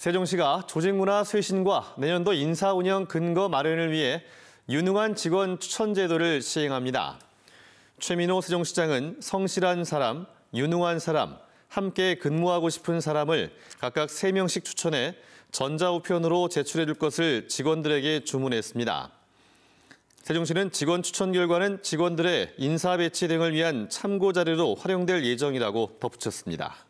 세종시가 조직문화 쇄신과 내년도 인사 운영 근거 마련을 위해 유능한 직원 추천 제도를 시행합니다. 최민호 세종시장은 성실한 사람, 유능한 사람, 함께 근무하고 싶은 사람을 각각 3명씩 추천해 전자우편으로 제출해 줄 것을 직원들에게 주문했습니다. 세종시는 직원 추천 결과는 직원들의 인사 배치 등을 위한 참고 자료로 활용될 예정이라고 덧붙였습니다.